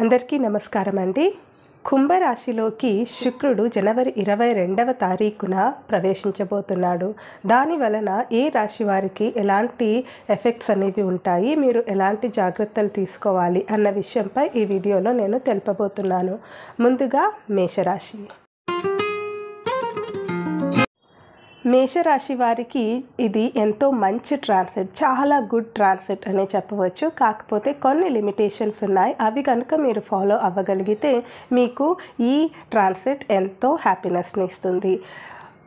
అందరికీ నమస్కారం అండి కుంభరాశిలోకి శుక్రుడు జనవరి ఇరవై రెండవ తారీఖున ప్రవేశించబోతున్నాడు దాని వలన ఏ రాశి వారికి ఎలాంటి ఎఫెక్ట్స్ అనేవి ఉంటాయి మీరు ఎలాంటి జాగ్రత్తలు తీసుకోవాలి అన్న విషయంపై ఈ వీడియోలో నేను తెలుపబోతున్నాను ముందుగా మేషరాశి మేషరాశి వారికి ఇది ఎంతో మంచి ట్రాన్సెట్ చాలా గుడ్ ట్రాన్సెట్ అనే చెప్పవచ్చు కాకపోతే కొన్ని లిమిటేషన్స్ ఉన్నాయి అవి కనుక మీరు ఫాలో అవ్వగలిగితే మీకు ఈ ట్రాన్సెట్ ఎంతో హ్యాపీనెస్ని ఇస్తుంది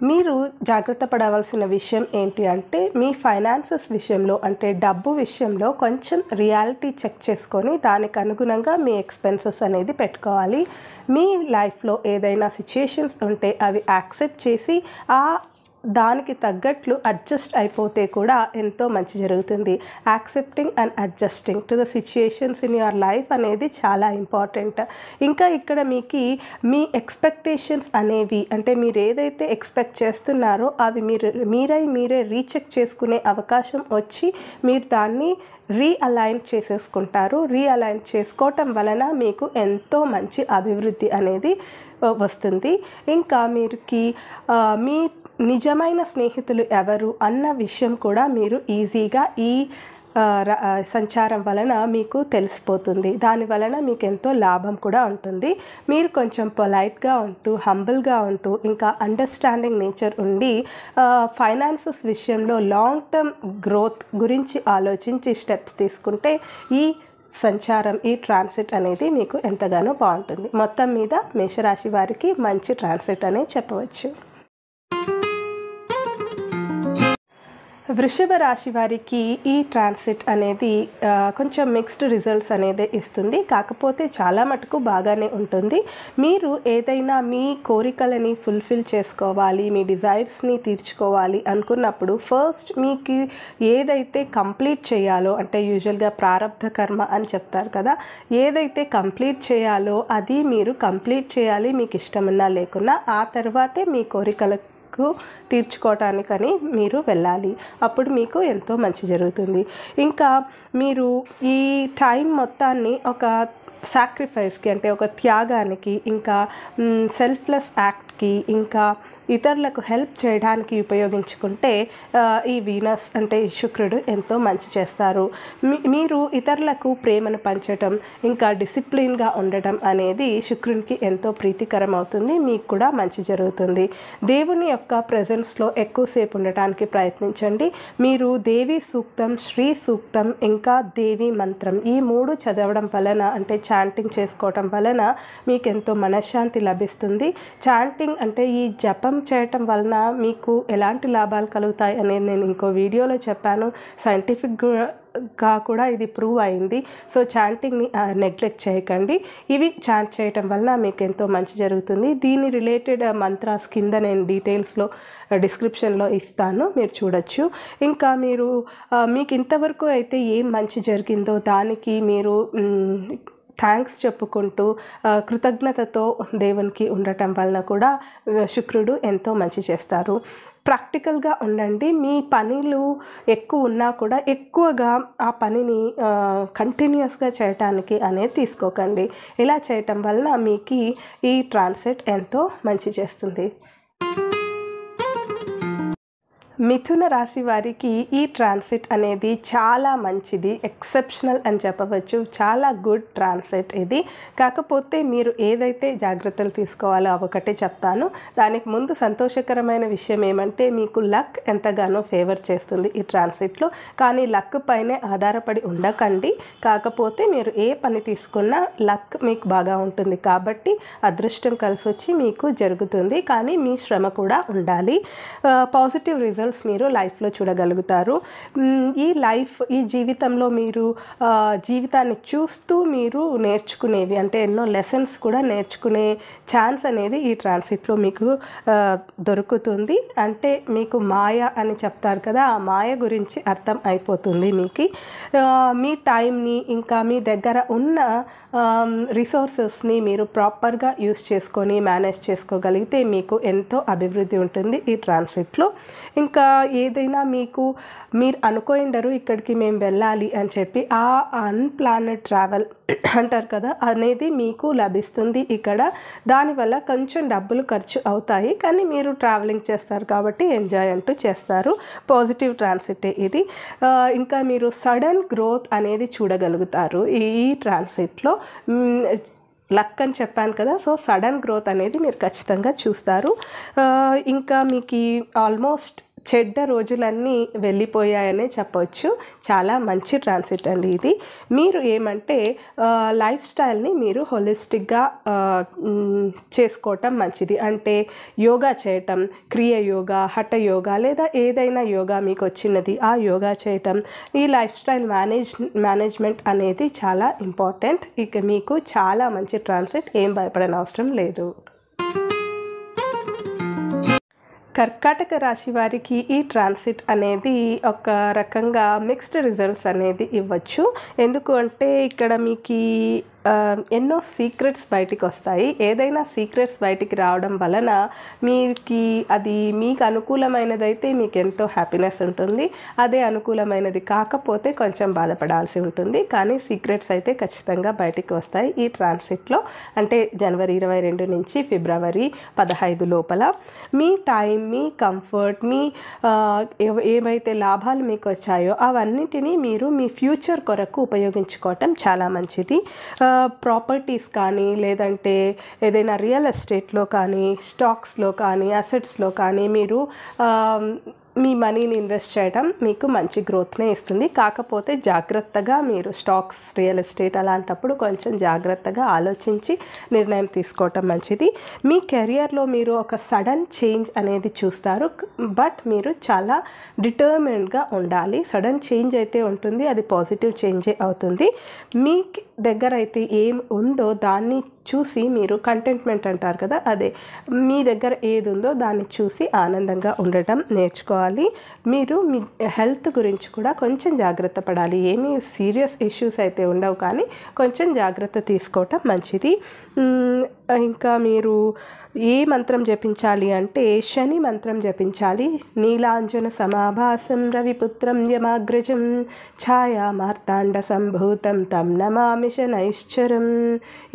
మీరు జాగ్రత్త పడవలసిన విషయం ఏంటి అంటే మీ ఫైనాన్సెస్ విషయంలో అంటే డబ్బు విషయంలో కొంచెం రియాలిటీ చెక్ చేసుకొని దానికి అనుగుణంగా మీ ఎక్స్పెన్సెస్ అనేది పెట్టుకోవాలి మీ లైఫ్లో ఏదైనా సిచ్యుయేషన్స్ ఉంటే అవి యాక్సెప్ట్ చేసి ఆ దానికి తగ్గట్లు అడ్జస్ట్ అయిపోతే కూడా ఎంతో మంచి జరుగుతుంది accepting and adjusting to the situations in your life అనేది చాలా ఇంపార్టెంట్ ఇంకా ఇక్కడ మీకు మీ ఎక్స్పెక్టేషన్స్ అనేవి అంటే మీరు ఏదైతే ఎక్స్పెక్ట్ చేస్తున్నారో అవి మీరు మీరై మీరే రీచెక్ చేసుకునే అవకాశం వచ్చి మీరు దాన్ని రీఅలైన్ చేసేసుకుంటారు రీఅలైన్ చేసుకోవటం వలన మీకు ఎంతో మంచి అభివృద్ధి అనేది వస్తుంది ఇంకా మీరుకి మీ నిజమైన స్నేహితులు ఎవరు అన్న విషయం కూడా మీరు ఈజీగా ఈ సంచారం వలన మీకు తెలిసిపోతుంది దాని వలన మీకు ఎంతో లాభం కూడా ఉంటుంది మీరు కొంచెం పొలైట్గా ఉంటూ హంబుల్గా ఉంటూ ఇంకా అండర్స్టాండింగ్ నేచర్ ఉండి ఫైనాన్సెస్ విషయంలో లాంగ్ టర్మ్ గ్రోత్ గురించి ఆలోచించి స్టెప్స్ తీసుకుంటే ఈ సంచారం ఈ ట్రాన్సిట్ అనేది మీకు ఎంతగానో బాగుంటుంది మొత్తం మీద మేషరాశి వారికి మంచి ట్రాన్సిట్ అనే చెప్పవచ్చు వృషభ రాశి వారికి ఈ ట్రాన్సిట్ అనేది కొంచెం మిక్స్డ్ రిజల్ట్స్ అనేది ఇస్తుంది కాకపోతే చాలా మటుకు బాగానే ఉంటుంది మీరు ఏదైనా మీ కోరికలని ఫుల్ఫిల్ చేసుకోవాలి మీ డిజైర్స్ని తీర్చుకోవాలి అనుకున్నప్పుడు ఫస్ట్ మీకు ఏదైతే కంప్లీట్ చేయాలో అంటే యూజువల్గా ప్రారంధ కర్మ అని చెప్తారు కదా ఏదైతే కంప్లీట్ చేయాలో అది మీరు కంప్లీట్ చేయాలి మీకు ఇష్టమన్నా లేకున్నా ఆ తర్వాతే మీ కోరికలకు మొక్కు తీర్చుకోవటానికని మీరు వెళ్ళాలి అప్పుడు మీకు ఎంతో మంచి జరుగుతుంది ఇంకా మీరు ఈ టైం మొత్తాన్ని ఒక సాక్రిఫైస్కి అంటే ఒక త్యాగానికి ఇంకా సెల్ఫ్లెస్ యాక్ట్కి ఇంకా ఇతరులకు హెల్ప్ చేయడానికి ఉపయోగించుకుంటే ఈ వీనస్ అంటే శుక్రుడు ఎంతో మంచి చేస్తారు మీరు ఇతరులకు ప్రేమను పంచడం ఇంకా డిసిప్లిన్గా ఉండటం అనేది శుక్రునికి ఎంతో ప్రీతికరం అవుతుంది మీకు కూడా మంచి జరుగుతుంది దేవుని యొక్క ప్రజెన్స్లో ఎక్కువసేపు ఉండటానికి ప్రయత్నించండి మీరు దేవి సూక్తం శ్రీ సూక్తం ఇంకా దేవి మంత్రం ఈ మూడు చదవడం వలన అంటే చాంటింగ్ చేసుకోవటం వలన మీకు ఎంతో మనశ్శాంతి లభిస్తుంది చాంటింగ్ అంటే ఈ జపం వ్యాపారం చేయటం వలన మీకు ఎలాంటి లాభాలు కలుగుతాయి అనేది నేను ఇంకో వీడియోలో చెప్పాను సైంటిఫిక్ గా కూడా ఇది ప్రూవ్ అయింది సో చాంటింగ్ని నెగ్లెక్ట్ చేయకండి ఇవి చాంట్ చేయటం వలన మీకు ఎంతో మంచి జరుగుతుంది దీని రిలేటెడ్ మంత్రాస్ కింద నేను డీటెయిల్స్లో డిస్క్రిప్షన్లో ఇస్తాను మీరు చూడొచ్చు ఇంకా మీరు మీకు ఇంతవరకు అయితే ఏం మంచి జరిగిందో దానికి మీరు థ్యాంక్స్ చెప్పుకుంటూ కృతజ్ఞతతో దేవునికి ఉండటం వలన కూడా శుక్రుడు ఎంతో మంచి చేస్తారు ప్రాక్టికల్గా ఉండండి మీ పనులు ఎక్కువ ఉన్నా కూడా ఎక్కువగా ఆ పనిని కంటిన్యూస్గా చేయటానికి అనేది తీసుకోకండి ఇలా చేయటం వలన మీకు ఈ ట్రాన్సెట్ ఎంతో మంచి చేస్తుంది మిథున రాశి వారికి ఈ ట్రాన్సిట్ అనేది చాలా మంచిది ఎక్సెప్షనల్ అని చెప్పవచ్చు చాలా గుడ్ ట్రాన్సిట్ ఇది కాకపోతే మీరు ఏదైతే జాగ్రత్తలు తీసుకోవాలో ఒకటే చెప్తాను దానికి ముందు సంతోషకరమైన విషయం ఏమంటే మీకు లక్ ఎంతగానో ఫేవర్ చేస్తుంది ఈ ట్రాన్సిట్లో కానీ లక్ పైనే ఆధారపడి ఉండకండి కాకపోతే మీరు ఏ పని తీసుకున్నా లక్ మీకు బాగా ఉంటుంది కాబట్టి అదృష్టం కలిసి వచ్చి మీకు జరుగుతుంది కానీ మీ శ్రమ కూడా ఉండాలి పాజిటివ్ రిజల్ట్ రిజల్ట్స్ మీరు లైఫ్లో చూడగలుగుతారు ఈ లైఫ్ ఈ జీవితంలో మీరు జీవితాన్ని చూస్తూ మీరు నేర్చుకునేవి అంటే ఎన్నో లెసన్స్ కూడా నేర్చుకునే ఛాన్స్ అనేది ఈ ట్రాన్సిట్లో మీకు దొరుకుతుంది అంటే మీకు మాయ అని చెప్తారు కదా ఆ మాయ గురించి అర్థం అయిపోతుంది మీకు మీ టైంని ఇంకా మీ దగ్గర ఉన్న రిసోర్సెస్ని మీరు ప్రాపర్గా యూస్ చేసుకొని మేనేజ్ చేసుకోగలిగితే మీకు ఎంతో అభివృద్ధి ఉంటుంది ఈ ట్రాన్సిట్లో ఇంకా ఇంకా ఏదైనా మీకు మీరు అనుకోండరు ఇక్కడికి మేము వెళ్ళాలి అని చెప్పి ఆ అన్ప్లానెడ్ ట్రావెల్ అంటారు కదా అనేది మీకు లభిస్తుంది ఇక్కడ దానివల్ల కొంచెం డబ్బులు ఖర్చు అవుతాయి కానీ మీరు ట్రావెలింగ్ చేస్తారు కాబట్టి ఎంజాయ్ అంటూ చేస్తారు పాజిటివ్ ట్రాన్సిట్ ఇది ఇంకా మీరు సడన్ గ్రోత్ అనేది చూడగలుగుతారు ఈ ట్రాన్సిట్లో లక్ అని చెప్పాను కదా సో సడన్ గ్రోత్ అనేది మీరు ఖచ్చితంగా చూస్తారు ఇంకా మీకు ఆల్మోస్ట్ చెడ్డ రోజులన్నీ వెళ్ళిపోయాయనే చెప్పవచ్చు చాలా మంచి ట్రాన్సిట్ అండి ఇది మీరు ఏమంటే లైఫ్ స్టైల్ని మీరు హోలిస్టిక్గా చేసుకోవటం మంచిది అంటే యోగా చేయటం క్రియ యోగా హఠ యోగా లేదా ఏదైనా యోగా మీకు వచ్చినది ఆ యోగా చేయటం ఈ లైఫ్ స్టైల్ మేనేజ్ మేనేజ్మెంట్ అనేది చాలా ఇంపార్టెంట్ ఇక మీకు చాలా మంచి ట్రాన్సిట్ ఏం భయపడనవసరం లేదు కర్కాటక రాశి వారికి ఈ ట్రాన్సిట్ అనేది ఒక రకంగా మిక్స్డ్ రిజల్ట్స్ అనేది ఇవ్వచ్చు ఎందుకు అంటే ఇక్కడ మీకు ఎన్నో సీక్రెట్స్ బయటికి వస్తాయి ఏదైనా సీక్రెట్స్ బయటికి రావడం వలన మీకు అది మీకు అనుకూలమైనదైతే మీకు ఎంతో హ్యాపీనెస్ ఉంటుంది అదే అనుకూలమైనది కాకపోతే కొంచెం బాధపడాల్సి ఉంటుంది కానీ సీక్రెట్స్ అయితే ఖచ్చితంగా బయటికి వస్తాయి ఈ ట్రాన్సిట్లో అంటే జనవరి ఇరవై రెండు నుంచి ఫిబ్రవరి పదహైదు లోపల మీ టైం మీ కంఫర్ట్ మీ ఏవైతే లాభాలు మీకు వచ్చాయో అవన్నింటినీ మీరు మీ ఫ్యూచర్ కొరకు ఉపయోగించుకోవటం చాలా మంచిది ప్రాపర్టీస్ కానీ లేదంటే ఏదైనా రియల్ ఎస్టేట్లో కానీ స్టాక్స్లో కానీ అసెట్స్లో కానీ మీరు మీ మనీని ఇన్వెస్ట్ చేయడం మీకు మంచి గ్రోత్నే ఇస్తుంది కాకపోతే జాగ్రత్తగా మీరు స్టాక్స్ రియల్ ఎస్టేట్ అలాంటప్పుడు కొంచెం జాగ్రత్తగా ఆలోచించి నిర్ణయం తీసుకోవటం మంచిది మీ కెరియర్లో మీరు ఒక సడన్ చేంజ్ అనేది చూస్తారు బట్ మీరు చాలా డిటర్మిన్డ్గా ఉండాలి సడన్ చేంజ్ అయితే ఉంటుంది అది పాజిటివ్ చేంజే అవుతుంది మీ దగ్గర అయితే ఏం ఉందో దాన్ని చూసి మీరు కంటెంట్మెంట్ అంటారు కదా అదే మీ దగ్గర ఏది ఉందో దాన్ని చూసి ఆనందంగా ఉండటం నేర్చుకోవాలి మీరు మీ హెల్త్ గురించి కూడా కొంచెం జాగ్రత్త పడాలి ఏమీ సీరియస్ ఇష్యూస్ అయితే ఉండవు కానీ కొంచెం జాగ్రత్త తీసుకోవటం మంచిది ఇంకా మీరు ఏ మంత్రం జపించాలి అంటే శని మంత్రం జపించాలి నీలాంజన సమాభాసం రవిపుత్రం యమాగ్రజం ఛాయా మార్తాండ సంభూతం తం నమామిష నైశ్చరం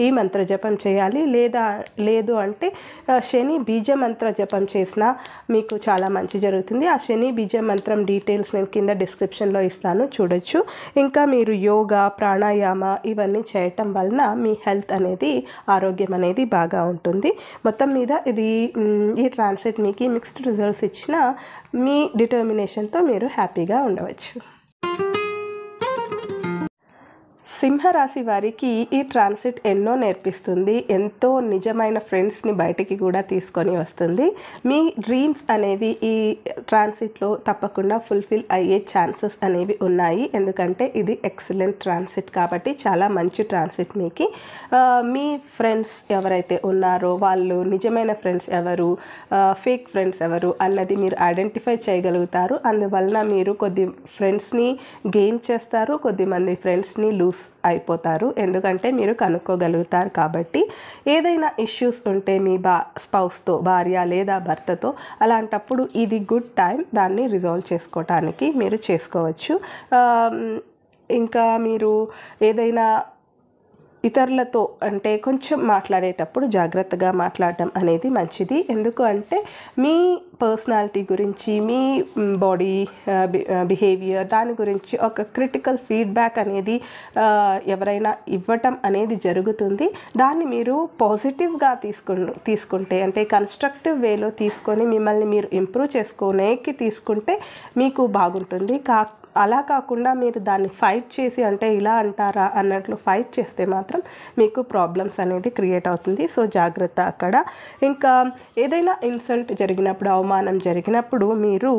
ఈ మంత్ర జపం చేయాలి లేదా లేదు అంటే శని బీజ మంత్ర జపం చేసినా మీకు చాలా మంచి జరుగుతుంది ఆ శని బీజ మంత్రం డీటెయిల్స్ నేను కింద డిస్క్రిప్షన్లో ఇస్తాను చూడొచ్చు ఇంకా మీరు యోగా ప్రాణాయామ ఇవన్నీ చేయటం వలన మీ హెల్త్ అనేది ఆరోగ్యం అనేది అనేది బాగా ఉంటుంది మొత్తం మీద ఇది ఈ ట్రాన్స్లేట్ మీకు మిక్స్డ్ రిజల్ట్స్ ఇచ్చిన మీ డిటర్మినేషన్తో మీరు హ్యాపీగా ఉండవచ్చు సింహరాశి వారికి ఈ ట్రాన్సిట్ ఎన్నో నేర్పిస్తుంది ఎంతో నిజమైన ఫ్రెండ్స్ని బయటికి కూడా తీసుకొని వస్తుంది మీ డ్రీమ్స్ అనేవి ఈ ట్రాన్సిట్లో తప్పకుండా ఫుల్ఫిల్ అయ్యే ఛాన్సెస్ అనేవి ఉన్నాయి ఎందుకంటే ఇది ఎక్సలెంట్ ట్రాన్సిట్ కాబట్టి చాలా మంచి ట్రాన్సిట్ మీకు మీ ఫ్రెండ్స్ ఎవరైతే ఉన్నారో వాళ్ళు నిజమైన ఫ్రెండ్స్ ఎవరు ఫేక్ ఫ్రెండ్స్ ఎవరు అన్నది మీరు ఐడెంటిఫై చేయగలుగుతారు అందువలన మీరు కొద్ది ఫ్రెండ్స్ని గెయిన్ చేస్తారు కొద్దిమంది ఫ్రెండ్స్ని లూజ్ సాల్వ్ అయిపోతారు ఎందుకంటే మీరు కనుక్కోగలుగుతారు కాబట్టి ఏదైనా ఇష్యూస్ ఉంటే మీ బా స్పౌస్తో భార్య లేదా భర్తతో అలాంటప్పుడు ఇది గుడ్ టైం దాన్ని రిజాల్వ్ చేసుకోవటానికి మీరు చేసుకోవచ్చు ఇంకా మీరు ఏదైనా ఇతరులతో అంటే కొంచెం మాట్లాడేటప్పుడు జాగ్రత్తగా మాట్లాడటం అనేది మంచిది ఎందుకు అంటే మీ పర్సనాలిటీ గురించి మీ బాడీ బిహేవియర్ దాని గురించి ఒక క్రిటికల్ ఫీడ్బ్యాక్ అనేది ఎవరైనా ఇవ్వటం అనేది జరుగుతుంది దాన్ని మీరు పాజిటివ్గా తీసుకు తీసుకుంటే అంటే కన్స్ట్రక్టివ్ వేలో తీసుకొని మిమ్మల్ని మీరు ఇంప్రూవ్ చేసుకునేకి తీసుకుంటే మీకు బాగుంటుంది కా అలా కాకుండా మీరు దాన్ని ఫైట్ చేసి అంటే ఇలా అంటారా అన్నట్లు ఫైట్ చేస్తే మాత్రం మీకు ప్రాబ్లమ్స్ అనేది క్రియేట్ అవుతుంది సో జాగ్రత్త అక్కడ ఇంకా ఏదైనా ఇన్సల్ట్ జరిగినప్పుడు అవమానం జరిగినప్పుడు మీరు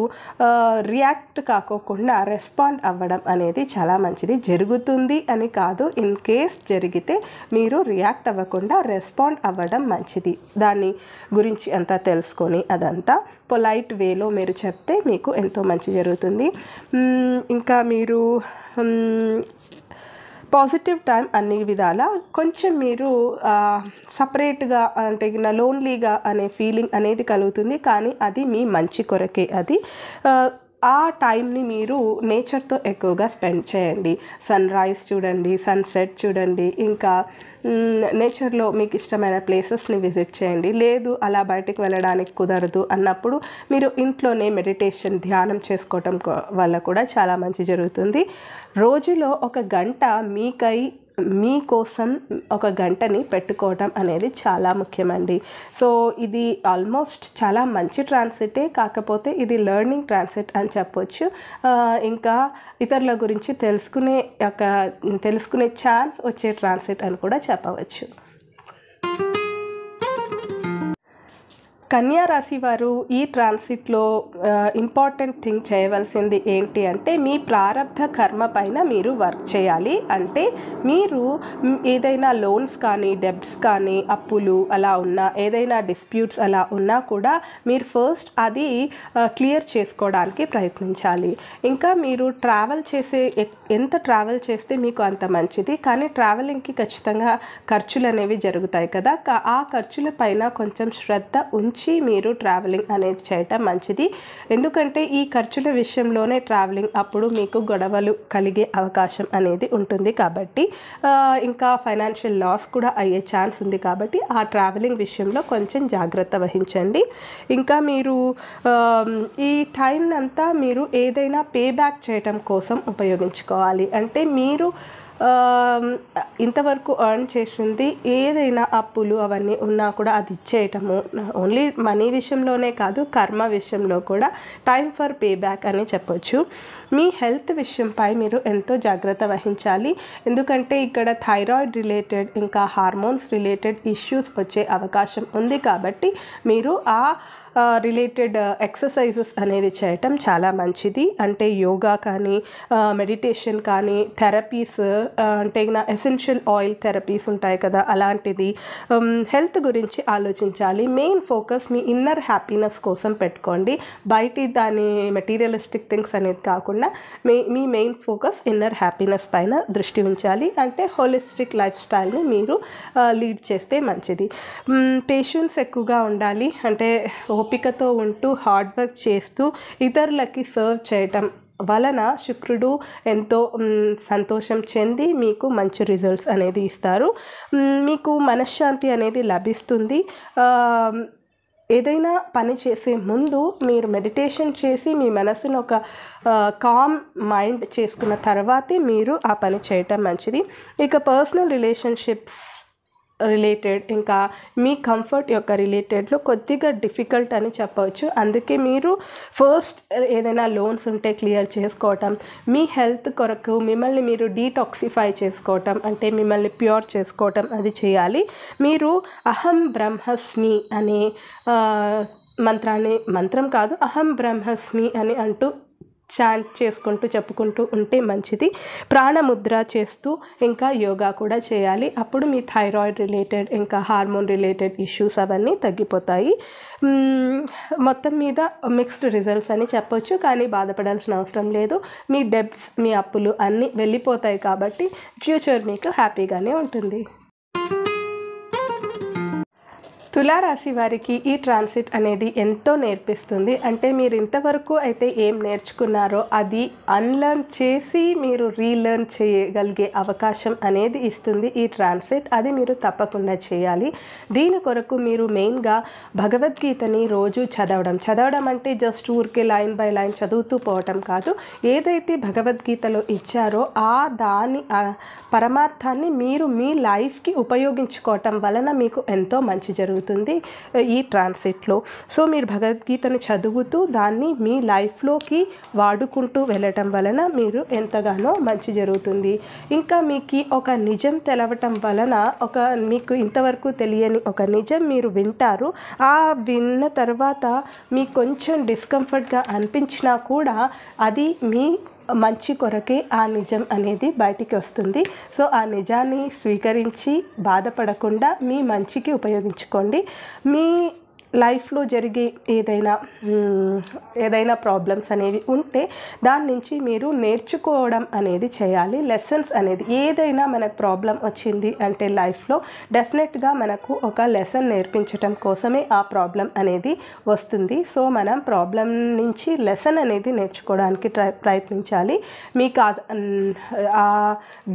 రియాక్ట్ కాకోకుండా రెస్పాండ్ అవ్వడం అనేది చాలా మంచిది జరుగుతుంది అని కాదు ఇన్ కేస్ జరిగితే మీరు రియాక్ట్ అవ్వకుండా రెస్పాండ్ అవ్వడం మంచిది దాని గురించి అంతా తెలుసుకొని అదంతా పొలైట్ వేలో మీరు చెప్తే మీకు ఎంతో మంచి జరుగుతుంది ఇంకా మీరు పాజిటివ్ టైం అన్ని విధాల కొంచెం మీరు సపరేట్గా అంటే నా లోన్లీగా అనే ఫీలింగ్ అనేది కలుగుతుంది కానీ అది మీ మంచి కొరకే అది ఆ టైంని మీరు నేచర్తో ఎక్కువగా స్పెండ్ చేయండి సన్ రైజ్ చూడండి సన్సెట్ చూడండి ఇంకా నేచర్లో మీకు ఇష్టమైన ప్లేసెస్ని విజిట్ చేయండి లేదు అలా బయటకు వెళ్ళడానికి కుదరదు అన్నప్పుడు మీరు ఇంట్లోనే మెడిటేషన్ ధ్యానం చేసుకోవటం వల్ల కూడా చాలా మంచి జరుగుతుంది రోజులో ఒక గంట మీకై మీకోసం ఒక గంటని పెట్టుకోవటం అనేది చాలా ముఖ్యమండి సో ఇది ఆల్మోస్ట్ చాలా మంచి ట్రాన్సిటే కాకపోతే ఇది లెర్నింగ్ ట్రాన్సిట్ అని చెప్పొచ్చు ఇంకా ఇతరుల గురించి తెలుసుకునే ఒక తెలుసుకునే ఛాన్స్ వచ్చే ట్రాన్సిట్ అని కూడా చెప్పవచ్చు కన్యా రాశి వారు ఈ ట్రాన్సిట్లో ఇంపార్టెంట్ థింగ్ చేయవలసింది ఏంటి అంటే మీ ప్రారంభ కర్మ పైన మీరు వర్క్ చేయాలి అంటే మీరు ఏదైనా లోన్స్ కానీ డెబ్ట్స్ కానీ అప్పులు అలా ఉన్నా ఏదైనా డిస్ప్యూట్స్ అలా ఉన్నా కూడా మీరు ఫస్ట్ అది క్లియర్ చేసుకోవడానికి ప్రయత్నించాలి ఇంకా మీరు ట్రావెల్ చేసే ఎంత ట్రావెల్ చేస్తే మీకు అంత మంచిది కానీ ట్రావెలింగ్కి ఖచ్చితంగా ఖర్చులు అనేవి జరుగుతాయి కదా ఆ ఖర్చుల పైన కొంచెం శ్రద్ధ ఉంచి ఆలోచించి మీరు ట్రావెలింగ్ అనేది చేయటం మంచిది ఎందుకంటే ఈ ఖర్చుల విషయంలోనే ట్రావెలింగ్ అప్పుడు మీకు గొడవలు కలిగే అవకాశం అనేది ఉంటుంది కాబట్టి ఇంకా ఫైనాన్షియల్ లాస్ కూడా అయ్యే ఛాన్స్ ఉంది కాబట్టి ఆ ట్రావెలింగ్ విషయంలో కొంచెం జాగ్రత్త వహించండి ఇంకా మీరు ఈ టైం అంతా మీరు ఏదైనా పే బ్యాక్ చేయటం కోసం ఉపయోగించుకోవాలి అంటే మీరు ఇంతవరకు అర్న్ చేసింది ఏదైనా అప్పులు అవన్నీ ఉన్నా కూడా అది ఇచ్చేయటము ఓన్లీ మనీ విషయంలోనే కాదు కర్మ విషయంలో కూడా టైం ఫర్ పే బ్యాక్ అని చెప్పొచ్చు మీ హెల్త్ విషయంపై మీరు ఎంతో జాగ్రత్త వహించాలి ఎందుకంటే ఇక్కడ థైరాయిడ్ రిలేటెడ్ ఇంకా హార్మోన్స్ రిలేటెడ్ ఇష్యూస్ వచ్చే అవకాశం ఉంది కాబట్టి మీరు ఆ రిలేటెడ్ ఎక్సర్సైజెస్ అనేది చేయటం చాలా మంచిది అంటే యోగా కానీ మెడిటేషన్ కానీ థెరపీస్ అంటే నా ఎసెన్షియల్ ఆయిల్ థెరపీస్ ఉంటాయి కదా అలాంటిది హెల్త్ గురించి ఆలోచించాలి మెయిన్ ఫోకస్ మీ ఇన్నర్ హ్యాపీనెస్ కోసం పెట్టుకోండి బయటి దాని మెటీరియలిస్టిక్ థింగ్స్ అనేది కాకుండా మీ మీ మెయిన్ ఫోకస్ ఇన్నర్ హ్యాపీనెస్ పైన దృష్టి ఉంచాలి అంటే హోలిస్టిక్ లైఫ్ స్టైల్ని మీరు లీడ్ చేస్తే మంచిది పేషెన్స్ ఎక్కువగా ఉండాలి అంటే ఓపికతో ఉంటూ హార్డ్ వర్క్ చేస్తూ ఇతరులకి సర్వ్ చేయటం వలన శుక్రుడు ఎంతో సంతోషం చెంది మీకు మంచి రిజల్ట్స్ అనేది ఇస్తారు మీకు మనశ్శాంతి అనేది లభిస్తుంది ఏదైనా పని చేసే ముందు మీరు మెడిటేషన్ చేసి మీ మనసును ఒక కామ్ మైండ్ చేసుకున్న తర్వాతే మీరు ఆ పని చేయటం మంచిది ఇక పర్సనల్ రిలేషన్షిప్స్ రిలేటెడ్ ఇంకా మీ కంఫర్ట్ యొక్క రిలేటెడ్లో కొద్దిగా డిఫికల్ట్ అని చెప్పవచ్చు అందుకే మీరు ఫస్ట్ ఏదైనా లోన్స్ ఉంటే క్లియర్ చేసుకోవటం మీ హెల్త్ కొరకు మిమ్మల్ని మీరు డీటాక్సిఫై చేసుకోవటం అంటే మిమ్మల్ని ప్యూర్ చేసుకోవటం అది చేయాలి మీరు అహం బ్రహ్మస్మి అనే మంత్రాన్ని మంత్రం కాదు అహం బ్రహ్మస్మి అని అంటూ చాంట్ చేసుకుంటూ చెప్పుకుంటూ ఉంటే మంచిది ప్రాణముద్ర చేస్తూ ఇంకా యోగా కూడా చేయాలి అప్పుడు మీ థైరాయిడ్ రిలేటెడ్ ఇంకా హార్మోన్ రిలేటెడ్ ఇష్యూస్ అవన్నీ తగ్గిపోతాయి మొత్తం మీద మిక్స్డ్ రిజల్ట్స్ అని చెప్పొచ్చు కానీ బాధపడాల్సిన అవసరం లేదు మీ డెబ్ట్స్ మీ అప్పులు అన్నీ వెళ్ళిపోతాయి కాబట్టి ఫ్యూచర్ మీకు హ్యాపీగానే ఉంటుంది తులారాశి వారికి ఈ ట్రాన్సిట్ అనేది ఎంతో నేర్పిస్తుంది అంటే మీరు ఇంతవరకు అయితే ఏం నేర్చుకున్నారో అది అన్లర్న్ చేసి మీరు రీలర్న్ చేయగలిగే అవకాశం అనేది ఇస్తుంది ఈ ట్రాన్సిట్ అది మీరు తప్పకుండా చేయాలి దీని కొరకు మీరు మెయిన్గా భగవద్గీతని రోజు చదవడం చదవడం అంటే జస్ట్ ఊరికే లైన్ బై లైన్ చదువుతూ పోవటం కాదు ఏదైతే భగవద్గీతలో ఇచ్చారో ఆ దాని పరమార్థాన్ని మీరు మీ లైఫ్కి ఉపయోగించుకోవటం వలన మీకు ఎంతో మంచి జరుగుతుంది ఈ ట్రాన్సిట్లో సో మీరు భగవద్గీతను చదువుతూ దాన్ని మీ లైఫ్లోకి వాడుకుంటూ వెళ్ళటం వలన మీరు ఎంతగానో మంచి జరుగుతుంది ఇంకా మీకు ఒక నిజం తెలవటం వలన ఒక మీకు ఇంతవరకు తెలియని ఒక నిజం మీరు వింటారు ఆ విన్న తర్వాత మీకు కొంచెం డిస్కంఫర్ట్గా అనిపించినా కూడా అది మీ మంచి కొరకే ఆ నిజం అనేది బయటికి వస్తుంది సో ఆ నిజాన్ని స్వీకరించి బాధపడకుండా మీ మంచికి ఉపయోగించుకోండి మీ లైఫ్లో జరిగే ఏదైనా ఏదైనా ప్రాబ్లమ్స్ అనేవి ఉంటే దాని నుంచి మీరు నేర్చుకోవడం అనేది చేయాలి లెసన్స్ అనేది ఏదైనా మనకు ప్రాబ్లం వచ్చింది అంటే లైఫ్లో డెఫినెట్గా మనకు ఒక లెసన్ నేర్పించడం కోసమే ఆ ప్రాబ్లం అనేది వస్తుంది సో మనం ప్రాబ్లం నుంచి లెసన్ అనేది నేర్చుకోవడానికి ట్రై ప్రయత్నించాలి మీకు ఆ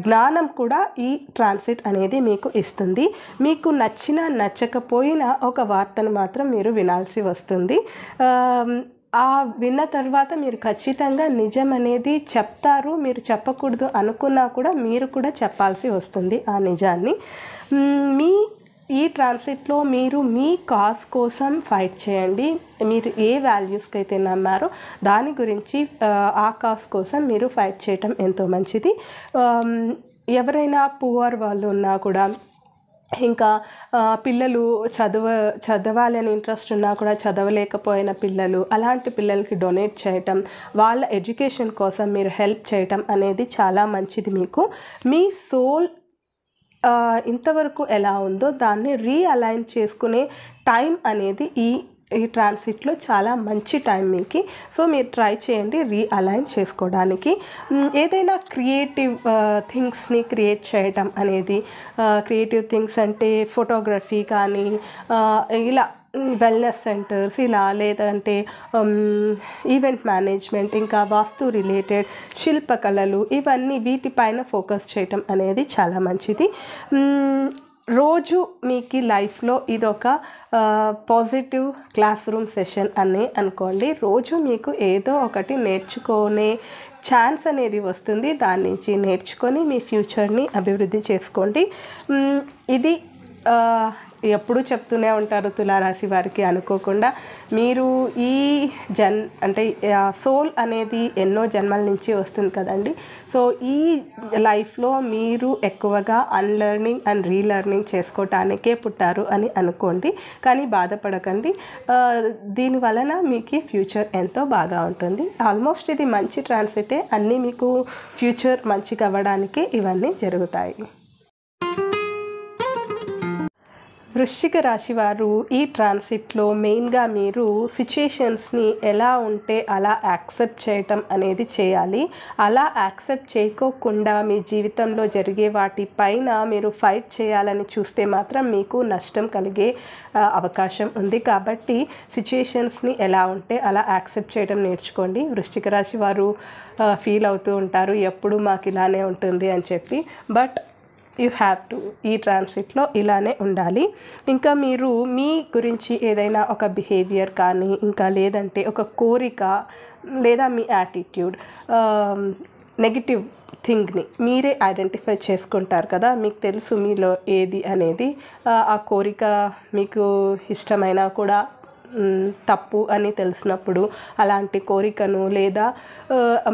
జ్ఞానం కూడా ఈ ట్రాన్సిట్ అనేది మీకు ఇస్తుంది మీకు నచ్చినా నచ్చకపోయినా ఒక వార్తను మాత్రం మాత్రం మీరు వినాల్సి వస్తుంది ఆ విన్న తర్వాత మీరు ఖచ్చితంగా నిజం అనేది చెప్తారు మీరు చెప్పకూడదు అనుకున్నా కూడా మీరు కూడా చెప్పాల్సి వస్తుంది ఆ నిజాన్ని మీ ఈ ట్రాన్సిట్లో మీరు మీ కాజ్ కోసం ఫైట్ చేయండి మీరు ఏ వాల్యూస్కి అయితే నమ్మారో దాని గురించి ఆ కాజ్ కోసం మీరు ఫైట్ చేయటం ఎంతో మంచిది ఎవరైనా పువర్ వాళ్ళు ఉన్నా కూడా ఇంకా పిల్లలు చదవ చదవాలి అని ఇంట్రెస్ట్ ఉన్నా కూడా చదవలేకపోయిన పిల్లలు అలాంటి పిల్లలకి డొనేట్ చేయటం వాళ్ళ ఎడ్యుకేషన్ కోసం మీరు హెల్ప్ చేయటం అనేది చాలా మంచిది మీకు మీ సోల్ ఇంతవరకు ఎలా ఉందో దాన్ని రీఅలైన్ చేసుకునే టైం అనేది ఈ ఈ ట్రాన్సిట్లో చాలా మంచి టైం మీకు సో మీరు ట్రై చేయండి రీఅలైన్ చేసుకోవడానికి ఏదైనా క్రియేటివ్ థింగ్స్ని క్రియేట్ చేయటం అనేది క్రియేటివ్ థింగ్స్ అంటే ఫోటోగ్రఫీ కానీ ఇలా వెల్నెస్ సెంటర్స్ ఇలా లేదంటే ఈవెంట్ మేనేజ్మెంట్ ఇంకా వాస్తు రిలేటెడ్ శిల్పకళలు ఇవన్నీ వీటిపైన ఫోకస్ చేయటం అనేది చాలా మంచిది రోజు మీకు లైఫ్లో ఇదొక పాజిటివ్ క్లాస్ రూమ్ సెషన్ అని అనుకోండి రోజు మీకు ఏదో ఒకటి నేర్చుకునే ఛాన్స్ అనేది వస్తుంది దాని నుంచి నేర్చుకొని మీ ఫ్యూచర్ని అభివృద్ధి చేసుకోండి ఇది ఎప్పుడూ చెప్తూనే ఉంటారు తులారాశి వారికి అనుకోకుండా మీరు ఈ జన్ అంటే సోల్ అనేది ఎన్నో జన్మల నుంచి వస్తుంది కదండి సో ఈ లైఫ్లో మీరు ఎక్కువగా అన్లెర్నింగ్ అండ్ రీలెర్నింగ్ చేసుకోవటానికే పుట్టారు అని అనుకోండి కానీ బాధపడకండి దీని వలన మీకు ఫ్యూచర్ ఎంతో బాగా ఉంటుంది ఆల్మోస్ట్ ఇది మంచి ట్రాన్సిటే అన్నీ మీకు ఫ్యూచర్ మంచిగా అవ్వడానికి ఇవన్నీ జరుగుతాయి వృశ్చిక రాశి వారు ఈ ట్రాన్సిట్లో మెయిన్గా మీరు సిచ్యుయేషన్స్ని ఎలా ఉంటే అలా యాక్సెప్ట్ చేయటం అనేది చేయాలి అలా యాక్సెప్ట్ చేయకోకుండా మీ జీవితంలో జరిగే వాటిపైన మీరు ఫైట్ చేయాలని చూస్తే మాత్రం మీకు నష్టం కలిగే అవకాశం ఉంది కాబట్టి సిచ్యుయేషన్స్ని ఎలా ఉంటే అలా యాక్సెప్ట్ చేయడం నేర్చుకోండి వృశ్చిక రాశి వారు ఫీల్ అవుతూ ఉంటారు ఎప్పుడు మాకు ఇలానే ఉంటుంది అని చెప్పి బట్ యూ హ్యావ్ టు ఈ ట్రాన్స్లిట్లో ఇలానే ఉండాలి ఇంకా మీరు మీ గురించి ఏదైనా ఒక బిహేవియర్ కానీ ఇంకా లేదంటే ఒక కోరిక లేదా మీ యాటిట్యూడ్ నెగిటివ్ థింగ్ని మీరే ఐడెంటిఫై చేసుకుంటారు కదా మీకు తెలుసు మీలో ఏది అనేది ఆ కోరిక మీకు ఇష్టమైనా కూడా తప్పు అని తెలిసినప్పుడు అలాంటి కోరికను లేదా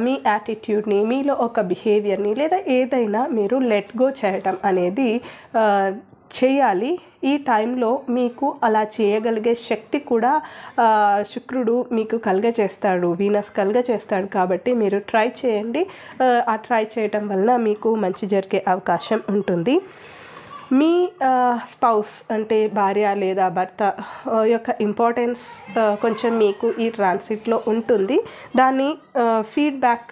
మీ యాటిట్యూడ్ని మీలో ఒక బిహేవియర్ని లేదా ఏదైనా మీరు లెట్ గో చేయటం అనేది చేయాలి ఈ టైంలో మీకు అలా చేయగలిగే శక్తి కూడా శుక్రుడు మీకు కలుగజేస్తాడు వీనస్ కలుగజేస్తాడు కాబట్టి మీరు ట్రై చేయండి ఆ ట్రై చేయటం వలన మీకు మంచి జరిగే అవకాశం ఉంటుంది మీ స్పౌస్ అంటే భార్య లేదా భర్త యొక్క ఇంపార్టెన్స్ కొంచెం మీకు ఈ ట్రాన్సిట్లో ఉంటుంది దాన్ని ఫీడ్బ్యాక్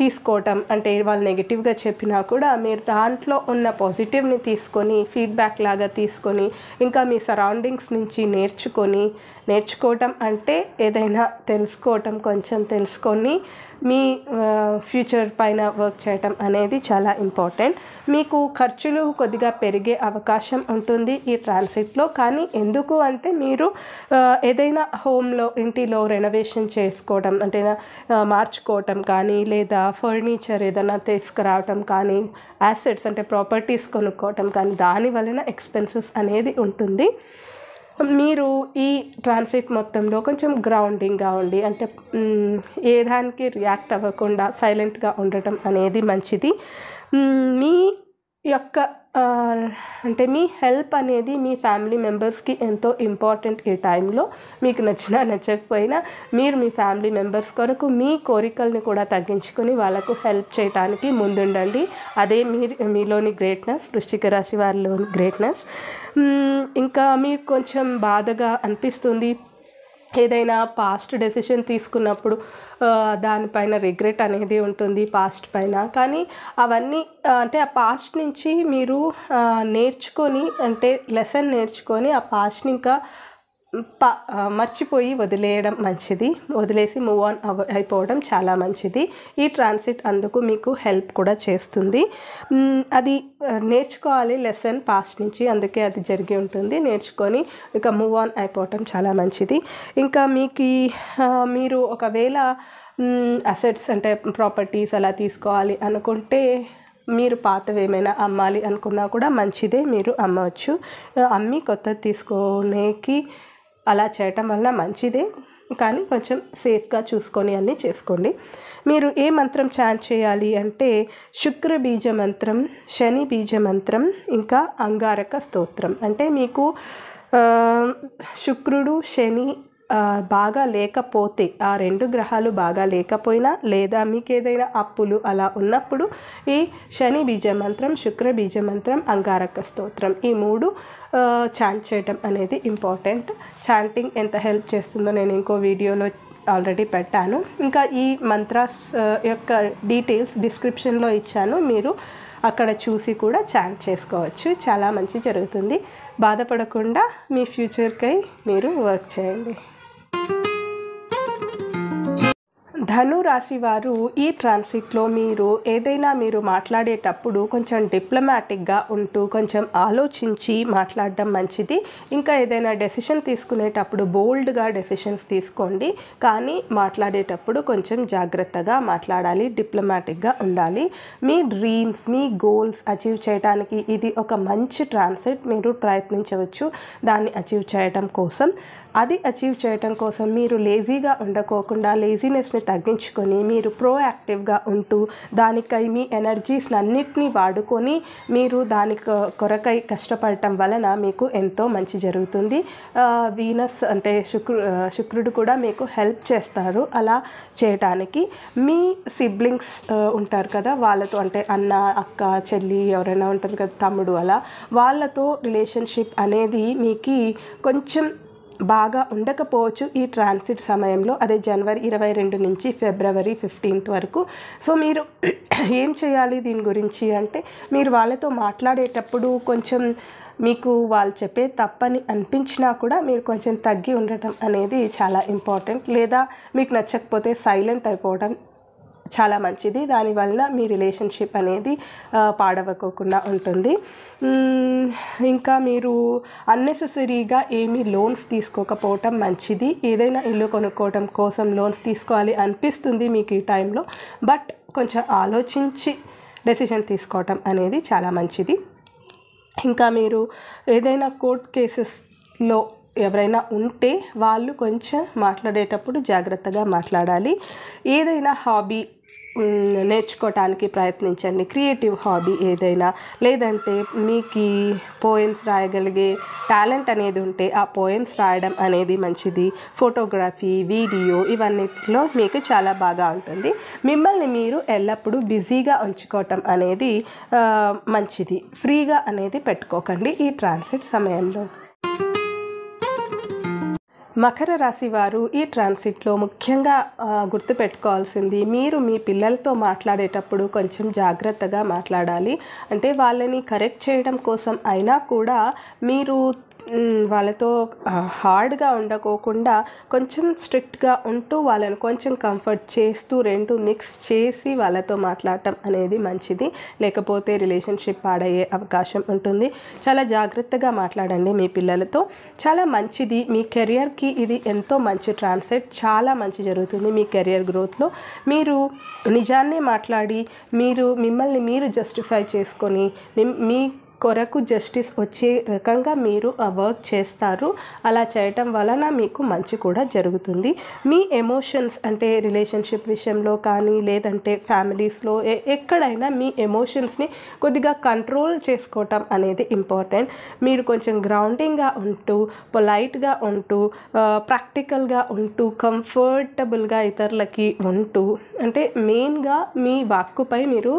తీసుకోవటం అంటే వాళ్ళు నెగిటివ్గా చెప్పినా కూడా మీరు దాంట్లో ఉన్న పాజిటివ్ని తీసుకొని ఫీడ్బ్యాక్ లాగా తీసుకొని ఇంకా మీ సరౌండింగ్స్ నుంచి నేర్చుకొని నేర్చుకోవటం అంటే ఏదైనా తెలుసుకోవటం కొంచెం తెలుసుకొని మీ ఫ్యూచర్ పైన వర్క్ చేయటం అనేది చాలా ఇంపార్టెంట్ మీకు ఖర్చులు కొద్దిగా పెరిగే అవకాశం ఉంటుంది ఈ ట్రాన్సిట్లో కానీ ఎందుకు అంటే మీరు ఏదైనా హోమ్లో ఇంటిలో రెనోవేషన్ చేసుకోవడం అంటే మార్చుకోవటం కానీ లేదా ఫర్నిచర్ ఏదైనా తీసుకురావటం కానీ యాసెట్స్ అంటే ప్రాపర్టీస్ కొనుక్కోవటం కానీ దాని వలన ఎక్స్పెన్సెస్ అనేది ఉంటుంది మీరు ఈ ట్రాన్సిట్ మొత్తంలో కొంచెం గ్రౌండింగ్గా ఉండి అంటే ఏ దానికి రియాక్ట్ అవ్వకుండా సైలెంట్గా ఉండటం అనేది మంచిది మీ యొక్క అంటే మీ హెల్ప్ అనేది మీ ఫ్యామిలీ మెంబర్స్కి ఎంతో ఇంపార్టెంట్ ఈ టైంలో మీకు నచ్చినా నచ్చకపోయినా మీరు మీ ఫ్యామిలీ మెంబర్స్ కొరకు మీ కోరికల్ని కూడా తగ్గించుకొని వాళ్ళకు హెల్ప్ చేయడానికి ముందుండండి అదే మీరు మీలోని గ్రేట్నెస్ వృష్టిక రాశి వారిలోని గ్రేట్నెస్ ఇంకా మీకు కొంచెం బాధగా అనిపిస్తుంది ఏదైనా పాస్ట్ డెసిషన్ తీసుకున్నప్పుడు దానిపైన రిగ్రెట్ అనేది ఉంటుంది పాస్ట్ పైన కానీ అవన్నీ అంటే ఆ పాస్ట్ నుంచి మీరు నేర్చుకొని అంటే లెసన్ నేర్చుకొని ఆ పాస్ట్ని ఇంకా ప మర్చిపోయి వదిలేయడం మంచిది వదిలేసి మూవ్ ఆన్ అవ అయిపోవడం చాలా మంచిది ఈ ట్రాన్సిట్ అందుకు మీకు హెల్ప్ కూడా చేస్తుంది అది నేర్చుకోవాలి లెసన్ పాస్ట్ నుంచి అందుకే అది జరిగి ఉంటుంది నేర్చుకొని ఇక మూవ్ ఆన్ అయిపోవటం చాలా మంచిది ఇంకా మీకు మీరు ఒకవేళ అసెట్స్ అంటే ప్రాపర్టీస్ అలా తీసుకోవాలి అనుకుంటే మీరు పాతవి ఏమైనా అమ్మాలి అనుకున్నా కూడా మంచిదే మీరు అమ్మవచ్చు అమ్మి కొత్తది తీసుకోనేకి అలా చేయటం వల్ల మంచిదే కానీ కొంచెం సేఫ్గా చూసుకొని అన్నీ చేసుకోండి మీరు ఏ మంత్రం చాంట్ చేయాలి అంటే శుక్ర బీజ మంత్రం శని బీజ మంత్రం ఇంకా అంగారక స్తోత్రం అంటే మీకు శుక్రుడు శని బాగా లేకపోతే ఆ రెండు గ్రహాలు బాగా లేకపోయినా లేదా మీకు ఏదైనా అప్పులు అలా ఉన్నప్పుడు ఈ శని బీజ మంత్రం శుక్ర బీజ మంత్రం అంగారక స్తోత్రం ఈ మూడు చాంట్ చేయటం అనేది ఇంపార్టెంట్ చాంటింగ్ ఎంత హెల్ప్ చేస్తుందో నేను ఇంకో వీడియోలో ఆల్రెడీ పెట్టాను ఇంకా ఈ మంత్రాస్ యొక్క డీటెయిల్స్ డిస్క్రిప్షన్లో ఇచ్చాను మీరు అక్కడ చూసి కూడా చాట్ చేసుకోవచ్చు చాలా మంచి జరుగుతుంది బాధపడకుండా మీ ఫ్యూచర్కై మీరు వర్క్ చేయండి రాశి వారు ఈ ట్రాన్సిట్లో మీరు ఏదైనా మీరు మాట్లాడేటప్పుడు కొంచెం డిప్లొమాటిక్గా ఉంటూ కొంచెం ఆలోచించి మాట్లాడడం మంచిది ఇంకా ఏదైనా డెసిషన్ తీసుకునేటప్పుడు బోల్డ్గా డెసిషన్స్ తీసుకోండి కానీ మాట్లాడేటప్పుడు కొంచెం జాగ్రత్తగా మాట్లాడాలి డిప్లొమాటిక్గా ఉండాలి మీ డ్రీమ్స్ మీ గోల్స్ అచీవ్ చేయడానికి ఇది ఒక మంచి ట్రాన్సిట్ మీరు ప్రయత్నించవచ్చు దాన్ని అచీవ్ చేయడం కోసం అది అచీవ్ చేయటం కోసం మీరు లేజీగా ఉండకోకుండా లేజీనెస్ని తగ్గించుకొని మీరు ప్రోయాక్టివ్గా ఉంటూ దానికై మీ ఎనర్జీస్ అన్నిటినీ వాడుకొని మీరు దాని కొరకై కష్టపడటం వలన మీకు ఎంతో మంచి జరుగుతుంది వీనస్ అంటే శుక్రు శుక్రుడు కూడా మీకు హెల్ప్ చేస్తారు అలా చేయటానికి మీ సిబ్లింగ్స్ ఉంటారు కదా వాళ్ళతో అంటే అన్న అక్క చెల్లి ఎవరైనా ఉంటారు కదా తమ్ముడు అలా వాళ్ళతో రిలేషన్షిప్ అనేది మీకు కొంచెం బాగా ఉండకపోవచ్చు ఈ ట్రాన్సిట్ సమయంలో అదే జనవరి ఇరవై రెండు నుంచి ఫిబ్రవరి ఫిఫ్టీన్త్ వరకు సో మీరు ఏం చేయాలి దీని గురించి అంటే మీరు వాళ్ళతో మాట్లాడేటప్పుడు కొంచెం మీకు వాళ్ళు చెప్పే తప్పని అనిపించినా కూడా మీరు కొంచెం తగ్గి ఉండటం అనేది చాలా ఇంపార్టెంట్ లేదా మీకు నచ్చకపోతే సైలెంట్ అయిపోవడం చాలా మంచిది దానివల్ల మీ రిలేషన్షిప్ అనేది పాడవకోకుండా ఉంటుంది ఇంకా మీరు అన్నెసెసరీగా ఏమీ లోన్స్ తీసుకోకపోవటం మంచిది ఏదైనా ఇల్లు కొనుక్కోవటం కోసం లోన్స్ తీసుకోవాలి అనిపిస్తుంది మీకు ఈ టైంలో బట్ కొంచెం ఆలోచించి డెసిషన్ తీసుకోవటం అనేది చాలా మంచిది ఇంకా మీరు ఏదైనా కోర్ట్ కేసెస్లో ఎవరైనా ఉంటే వాళ్ళు కొంచెం మాట్లాడేటప్పుడు జాగ్రత్తగా మాట్లాడాలి ఏదైనా హాబీ నేర్చుకోవటానికి ప్రయత్నించండి క్రియేటివ్ హాబీ ఏదైనా లేదంటే మీకు పోయమ్స్ రాయగలిగే టాలెంట్ అనేది ఉంటే ఆ పోయమ్స్ రాయడం అనేది మంచిది ఫోటోగ్రఫీ వీడియో ఇవన్నిట్లో మీకు చాలా బాగా ఉంటుంది మిమ్మల్ని మీరు ఎల్లప్పుడూ బిజీగా ఉంచుకోవటం అనేది మంచిది ఫ్రీగా అనేది పెట్టుకోకండి ఈ ట్రాన్సిట్ సమయంలో మకర రాశి వారు ఈ ట్రాన్సిట్లో ముఖ్యంగా గుర్తుపెట్టుకోవాల్సింది మీరు మీ పిల్లలతో మాట్లాడేటప్పుడు కొంచెం జాగ్రత్తగా మాట్లాడాలి అంటే వాళ్ళని కరెక్ట్ చేయడం కోసం అయినా కూడా మీరు వాళ్ళతో హార్డ్గా ఉండకోకుండా కొంచెం స్ట్రిక్ట్గా ఉంటూ వాళ్ళని కొంచెం కంఫర్ట్ చేస్తూ రెండు మిక్స్ చేసి వాళ్ళతో మాట్లాడటం అనేది మంచిది లేకపోతే రిలేషన్షిప్ పాడయ్యే అవకాశం ఉంటుంది చాలా జాగ్రత్తగా మాట్లాడండి మీ పిల్లలతో చాలా మంచిది మీ కెరియర్కి ఇది ఎంతో మంచి ట్రాన్సెట్ చాలా మంచి జరుగుతుంది మీ కెరియర్ గ్రోత్లో మీరు నిజాన్నే మాట్లాడి మీరు మిమ్మల్ని మీరు జస్టిఫై చేసుకొని మీ కొరకు జస్టిస్ వచ్చే రకంగా మీరు ఆ వర్క్ చేస్తారు అలా చేయటం వలన మీకు మంచి కూడా జరుగుతుంది మీ ఎమోషన్స్ అంటే రిలేషన్షిప్ విషయంలో కానీ లేదంటే ఫ్యామిలీస్లో ఎక్కడైనా మీ ఎమోషన్స్ని కొద్దిగా కంట్రోల్ చేసుకోవటం అనేది ఇంపార్టెంట్ మీరు కొంచెం గ్రౌండింగ్గా ఉంటూ పొలైట్గా ఉంటూ ప్రాక్టికల్గా ఉంటూ కంఫర్టబుల్గా ఇతరులకి ఉంటూ అంటే మెయిన్గా మీ వాక్కుపై మీరు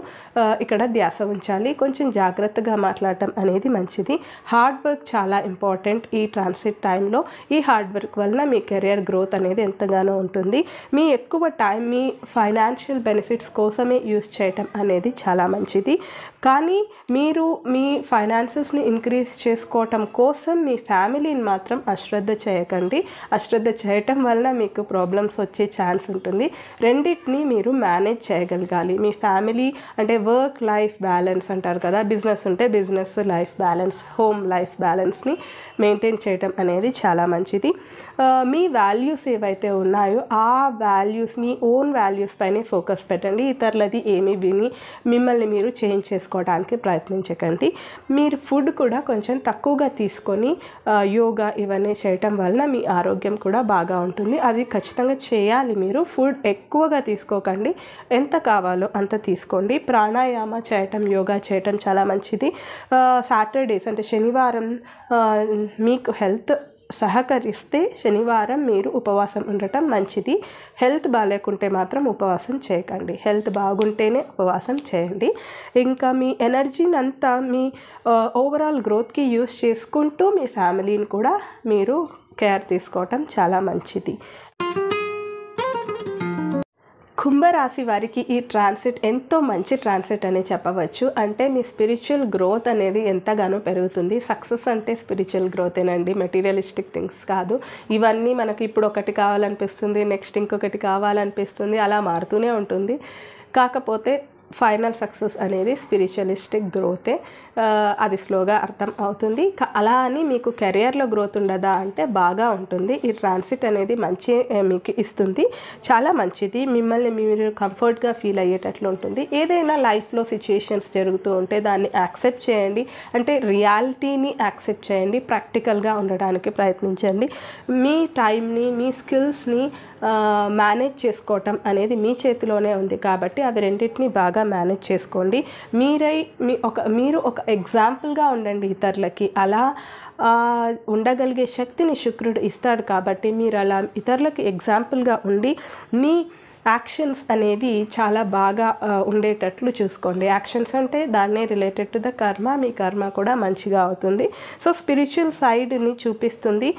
ఇక్కడ ధ్యాస ఉంచాలి కొంచెం జాగ్రత్తగా మాట్లాడాలి ఉండటం అనేది మంచిది హార్డ్ వర్క్ చాలా ఇంపార్టెంట్ ఈ ట్రాన్సిట్ టైంలో ఈ హార్డ్ వర్క్ వలన మీ కెరియర్ గ్రోత్ అనేది ఎంతగానో ఉంటుంది మీ ఎక్కువ టైం మీ ఫైనాన్షియల్ బెనిఫిట్స్ కోసమే యూస్ చేయటం అనేది చాలా మంచిది కానీ మీరు మీ ఫైనాన్సెస్ని ఇంక్రీజ్ చేసుకోవటం కోసం మీ ఫ్యామిలీని మాత్రం అశ్రద్ధ చేయకండి అశ్రద్ధ చేయటం వల్ల మీకు ప్రాబ్లమ్స్ వచ్చే ఛాన్స్ ఉంటుంది రెండింటినీ మీరు మేనేజ్ చేయగలగాలి మీ ఫ్యామిలీ అంటే వర్క్ లైఫ్ బ్యాలెన్స్ అంటారు కదా బిజినెస్ ఉంటే business plus life balance home life బ్యాలెన్స్ని మెయింటైన్ చేయటం అనేది చాలా మంచిది మీ వాల్యూస్ ఏవైతే ఉన్నాయో ఆ వాల్యూస్ మీ ఓన్ వాల్యూస్ పైనే ఫోకస్ పెట్టండి ఇతరులది ఏమి విని మిమ్మల్ని మీరు చేంజ్ చేసుకోవడానికి ప్రయత్నించకండి మీరు ఫుడ్ కూడా కొంచెం తక్కువగా తీసుకొని యోగా ఇవన్నీ చేయటం వలన మీ ఆరోగ్యం కూడా బాగా ఉంటుంది అది ఖచ్చితంగా చేయాలి మీరు ఫుడ్ ఎక్కువగా తీసుకోకండి ఎంత కావాలో అంత తీసుకోండి ప్రాణాయామ చేయటం యోగా చేయటం చాలా మంచిది సాటర్డేస్ అంటే శనివారం మీకు హెల్త్ సహకరిస్తే శనివారం మీరు ఉపవాసం ఉండటం మంచిది హెల్త్ బాగాలేకుంటే మాత్రం ఉపవాసం చేయకండి హెల్త్ బాగుంటేనే ఉపవాసం చేయండి ఇంకా మీ ఎనర్జీని అంతా మీ ఓవరాల్ గ్రోత్కి యూస్ చేసుకుంటూ మీ ఫ్యామిలీని కూడా మీరు కేర్ తీసుకోవటం చాలా మంచిది కుంభరాశి వారికి ఈ ట్రాన్సిట్ ఎంతో మంచి ట్రాన్సిట్ అని చెప్పవచ్చు అంటే మీ స్పిరిచువల్ గ్రోత్ అనేది ఎంతగానో పెరుగుతుంది సక్సెస్ అంటే స్పిరిచువల్ గ్రోతేనండి మెటీరియలిస్టిక్ థింగ్స్ కాదు ఇవన్నీ మనకి ఇప్పుడు ఒకటి కావాలనిపిస్తుంది నెక్స్ట్ ఇంకొకటి కావాలనిపిస్తుంది అలా మారుతూనే ఉంటుంది కాకపోతే ఫైనల్ సక్సెస్ అనేది స్పిరిచువలిస్టిక్ గ్రోతే అది స్లోగా అర్థం అవుతుంది అలా అని మీకు కెరియర్లో గ్రోత్ ఉండదా అంటే బాగా ఉంటుంది ఈ ట్రాన్సిట్ అనేది మంచి మీకు ఇస్తుంది చాలా మంచిది మిమ్మల్ని మీరు కంఫర్ట్గా ఫీల్ అయ్యేటట్లు ఉంటుంది ఏదైనా లైఫ్లో సిచ్యుయేషన్స్ జరుగుతూ ఉంటే దాన్ని యాక్సెప్ట్ చేయండి అంటే రియాలిటీని యాక్సెప్ట్ చేయండి ప్రాక్టికల్గా ఉండడానికి ప్రయత్నించండి మీ టైంని మీ స్కిల్స్ని మేనేజ్ చేసుకోవటం అనేది మీ చేతిలోనే ఉంది కాబట్టి అవి రెండింటినీ బాగా బాగా మేనేజ్ చేసుకోండి మీరై మీ ఒక మీరు ఒక ఎగ్జాంపుల్గా ఉండండి ఇతరులకి అలా ఉండగలిగే శక్తిని శుక్రుడు ఇస్తాడు కాబట్టి మీరు అలా ఇతరులకు ఎగ్జాంపుల్గా ఉండి మీ యాక్షన్స్ అనేవి చాలా బాగా ఉండేటట్లు చూసుకోండి యాక్షన్స్ అంటే దాన్నే రిలేటెడ్ టు ద కర్మ మీ కర్మ కూడా మంచిగా అవుతుంది సో స్పిరిచువల్ సైడ్ని చూపిస్తుంది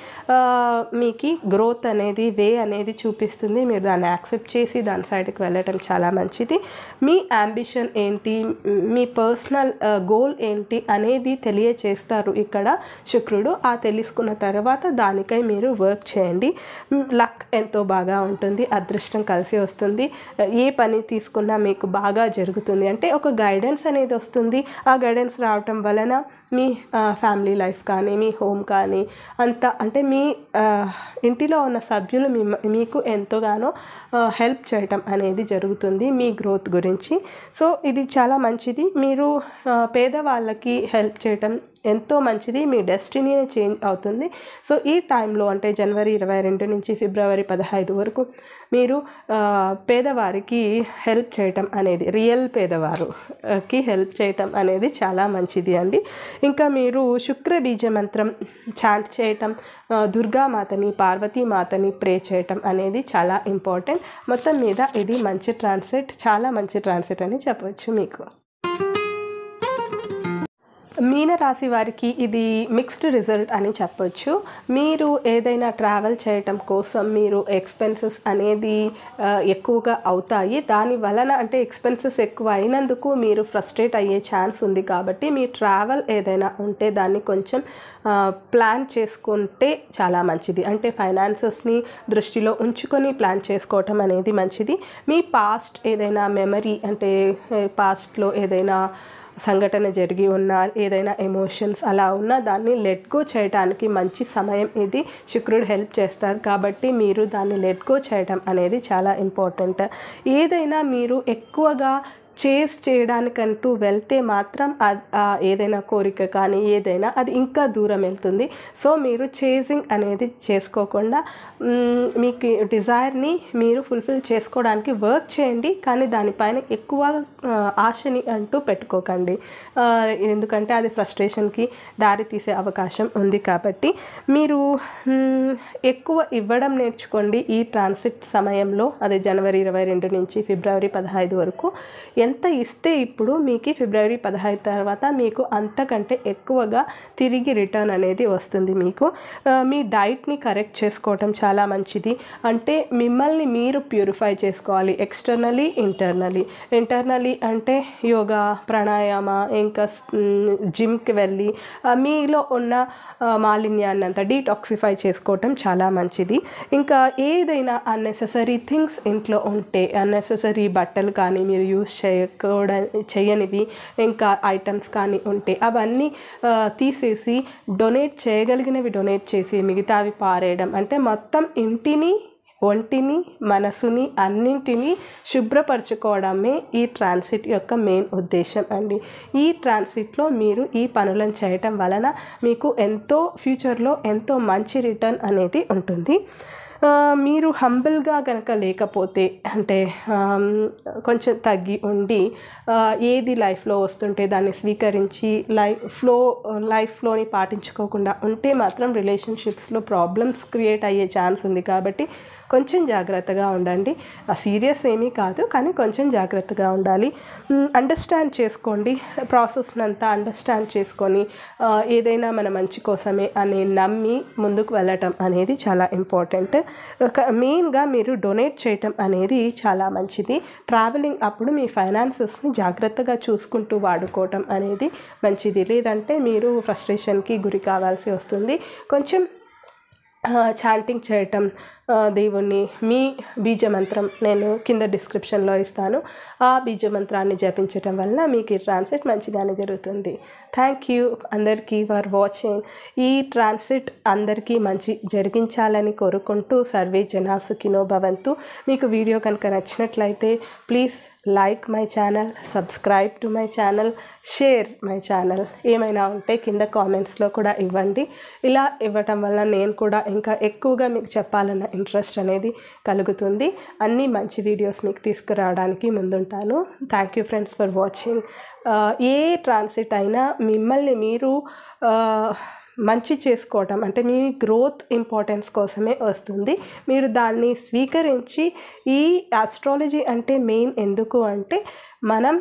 మీకు గ్రోత్ అనేది వే అనేది చూపిస్తుంది మీరు దాన్ని యాక్సెప్ట్ చేసి దాని సైడ్కి వెళ్ళటం చాలా మంచిది మీ అంబిషన్ ఏంటి మీ పర్సనల్ గోల్ ఏంటి అనేది తెలియచేస్తారు ఇక్కడ శుక్రుడు ఆ తెలుసుకున్న తర్వాత దానికై మీరు వర్క్ చేయండి లక్ ఎంతో బాగా ఉంటుంది అదృష్టం కలిసి వస్తుంది వస్తుంది ఏ పని తీసుకున్నా మీకు బాగా జరుగుతుంది అంటే ఒక గైడెన్స్ అనేది వస్తుంది ఆ గైడెన్స్ రావటం వలన మీ ఫ్యామిలీ లైఫ్ కానీ మీ హోమ్ కానీ అంత అంటే మీ ఇంటిలో ఉన్న సభ్యులు మీ మీకు ఎంతగానో హెల్ప్ చేయటం అనేది జరుగుతుంది మీ గ్రోత్ గురించి సో ఇది చాలా మంచిది మీరు పేదవాళ్ళకి హెల్ప్ చేయటం ఎంతో మంచిది మీ డెస్టినీ చేంజ్ అవుతుంది సో ఈ టైంలో అంటే జనవరి ఇరవై రెండు నుంచి ఫిబ్రవరి పదహైదు వరకు మీరు పేదవారికి హెల్ప్ చేయటం అనేది రియల్ పేదవారుకి హెల్ప్ చేయటం అనేది చాలా మంచిది అండి ఇంకా మీరు శుక్రబీజ మంత్రం చాంట్ చేయటం దుర్గామాతని పార్వతీమాతని ప్రే చేయటం అనేది చాలా ఇంపార్టెంట్ మొత్తం మీద ఇది మంచి ట్రాన్సెట్ చాలా మంచి ట్రాన్సెట్ అని చెప్పవచ్చు మీకు మీనరాశి వారికి ఇది మిక్స్డ్ రిజల్ట్ అని చెప్పొచ్చు మీరు ఏదైనా ట్రావెల్ చేయటం కోసం మీరు ఎక్స్పెన్సెస్ అనేది ఎక్కువగా అవుతాయి దాని వలన అంటే ఎక్స్పెన్సెస్ ఎక్కువ అయినందుకు మీరు ఫ్రస్ట్రేట్ అయ్యే ఛాన్స్ ఉంది కాబట్టి మీ ట్రావెల్ ఏదైనా ఉంటే దాన్ని కొంచెం ప్లాన్ చేసుకుంటే చాలా మంచిది అంటే ఫైనాన్సెస్ని దృష్టిలో ఉంచుకొని ప్లాన్ చేసుకోవటం అనేది మంచిది మీ పాస్ట్ ఏదైనా మెమరీ అంటే పాస్ట్లో ఏదైనా సంఘటన జరిగి ఉన్నా ఏదైనా ఎమోషన్స్ అలా ఉన్నా దాన్ని లెట్ గో చేయడానికి మంచి సమయం ఇది శుక్రుడు హెల్ప్ చేస్తారు కాబట్టి మీరు దాన్ని లెట్ గో చేయడం అనేది చాలా ఇంపార్టెంట్ ఏదైనా మీరు ఎక్కువగా చేస్ చేయడానికంటూ వెళ్తే మాత్రం ఏదైనా కోరిక కానీ ఏదైనా అది ఇంకా దూరం వెళ్తుంది సో మీరు చేసింగ్ అనేది చేసుకోకుండా మీకు డిజైర్ని మీరు ఫుల్ఫిల్ చేసుకోవడానికి వర్క్ చేయండి కానీ దానిపైన ఎక్కువ ఆశని అంటూ పెట్టుకోకండి ఎందుకంటే అది ఫ్రస్ట్రేషన్కి దారి తీసే అవకాశం ఉంది కాబట్టి మీరు ఎక్కువ ఇవ్వడం నేర్చుకోండి ఈ ట్రాన్సిట్ సమయంలో అదే జనవరి ఇరవై రెండు నుంచి ఫిబ్రవరి పదహైదు వరకు ఎంత ఇస్తే ఇప్పుడు మీకు ఫిబ్రవరి పదహైదు తర్వాత మీకు అంతకంటే ఎక్కువగా తిరిగి రిటర్న్ అనేది వస్తుంది మీకు మీ డైట్ని కరెక్ట్ చేసుకోవటం చాలా మంచిది అంటే మిమ్మల్ని మీరు ప్యూరిఫై చేసుకోవాలి ఎక్స్టర్నలీ ఇంటర్నలీ ఇంటర్నలీ అంటే యోగా ప్రాణాయామ ఇంకా జిమ్కి వెళ్ళి మీలో ఉన్న మాలిన్యాన్ని అంతా డీటాక్సిఫై చేసుకోవటం చాలా మంచిది ఇంకా ఏదైనా అన్నెసెసరీ థింగ్స్ ఇంట్లో ఉంటే అన్నెసెసరీ బట్టలు కానీ మీరు యూజ్ చేయ చేయకూడ చేయనివి ఇంకా ఐటమ్స్ కానీ ఉంటే అవన్నీ తీసేసి డొనేట్ చేయగలిగినవి డొనేట్ చేసి మిగతావి పారేయడం అంటే మొత్తం ఇంటిని ఒంటిని మనసుని అన్నింటినీ శుభ్రపరచుకోవడమే ఈ ట్రాన్సిట్ యొక్క మెయిన్ ఉద్దేశం అండి ఈ ట్రాన్సిట్లో మీరు ఈ పనులను చేయటం వలన మీకు ఎంతో ఫ్యూచర్లో ఎంతో మంచి రిటర్న్ అనేది ఉంటుంది మీరు హంబుల్గా కనుక లేకపోతే అంటే కొంచెం తగ్గి ఉండి ఏది లైఫ్లో వస్తుంటే దాన్ని స్వీకరించి లైఫ్లో లైఫ్లోని పాటించుకోకుండా ఉంటే మాత్రం రిలేషన్షిప్స్లో ప్రాబ్లమ్స్ క్రియేట్ అయ్యే ఛాన్స్ ఉంది కాబట్టి కొంచెం జాగ్రత్తగా ఉండండి సీరియస్ ఏమీ కాదు కానీ కొంచెం జాగ్రత్తగా ఉండాలి అండర్స్టాండ్ చేసుకోండి ప్రాసెస్ని అంతా అండర్స్టాండ్ చేసుకొని ఏదైనా మన మంచి కోసమే అని నమ్మి ముందుకు వెళ్ళటం అనేది చాలా ఇంపార్టెంట్ మెయిన్గా మీరు డొనేట్ చేయటం అనేది చాలా మంచిది ట్రావెలింగ్ అప్పుడు మీ ఫైనాన్సెస్ని జాగ్రత్తగా చూసుకుంటూ వాడుకోవటం అనేది మంచిది లేదంటే మీరు ఫ్రస్ట్రేషన్కి గురి కావాల్సి వస్తుంది కొంచెం చాంటింగ్ చేయటం దేవుణ్ణి మీ బీజ మంత్రం నేను కింద డిస్క్రిప్షన్లో ఇస్తాను ఆ బీజ మంత్రాన్ని జపించటం వల్ల మీకు ఈ ట్రాన్సిట్ మంచిగానే జరుగుతుంది థ్యాంక్ యూ అందరికీ ఫర్ వాచింగ్ ఈ ట్రాన్సిట్ అందరికీ మంచి జరిగించాలని కోరుకుంటూ సర్వే జనాసుకినో భవంతు మీకు వీడియో కనుక నచ్చినట్లయితే please like my channel subscribe to my channel share my channel ఏమైనా ఉంటే కింద కామెంట్స్లో కూడా ఇవ్వండి ఇలా ఇవ్వటం వల్ల నేను కూడా ఇంకా ఎక్కువగా మీకు చెప్పాలన్న ఇంట్రెస్ట్ అనేది కలుగుతుంది అన్ని మంచి వీడియోస్ మీకు తీసుకురావడానికి ముందుంటాను thank you friends for watching ఏ ట్రాన్సిట్ అయినా మిమ్మల్ని మీరు మంచి చేసుకోవటం అంటే మీ గ్రోత్ ఇంపార్టెన్స్ కోసమే వస్తుంది మీరు దాన్ని స్వీకరించి ఈ ఆస్ట్రాలజీ అంటే మెయిన్ ఎందుకు అంటే మనం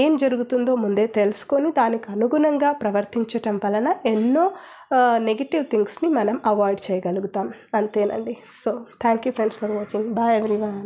ఏం జరుగుతుందో ముందే తెలుసుకొని దానికి అనుగుణంగా ప్రవర్తించటం వలన ఎన్నో నెగిటివ్ థింగ్స్ని మనం అవాయిడ్ చేయగలుగుతాం అంతేనండి so thank you friends for watching bye everyone